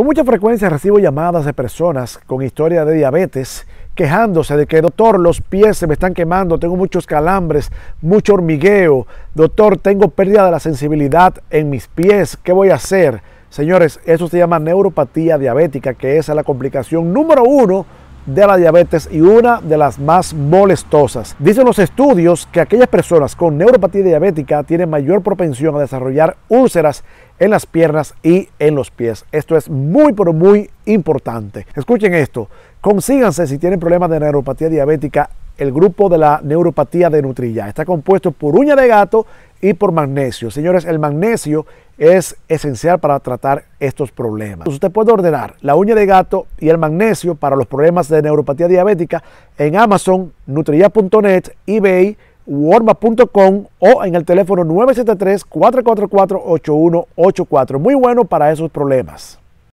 Con mucha frecuencia recibo llamadas de personas con historia de diabetes quejándose de que, doctor, los pies se me están quemando, tengo muchos calambres, mucho hormigueo, doctor, tengo pérdida de la sensibilidad en mis pies, ¿qué voy a hacer? Señores, eso se llama neuropatía diabética, que es la complicación número uno de la diabetes y una de las más molestosas. Dicen los estudios que aquellas personas con neuropatía diabética tienen mayor propensión a desarrollar úlceras en las piernas y en los pies. Esto es muy pero muy importante. Escuchen esto, consíganse si tienen problemas de neuropatía diabética el grupo de la neuropatía de Nutrilla. Está compuesto por uña de gato y por magnesio. Señores, el magnesio es esencial para tratar estos problemas. Usted puede ordenar la uña de gato y el magnesio para los problemas de neuropatía diabética en Amazon, nutria.net, eBay, warma.com o en el teléfono 973-444-8184. Muy bueno para esos problemas.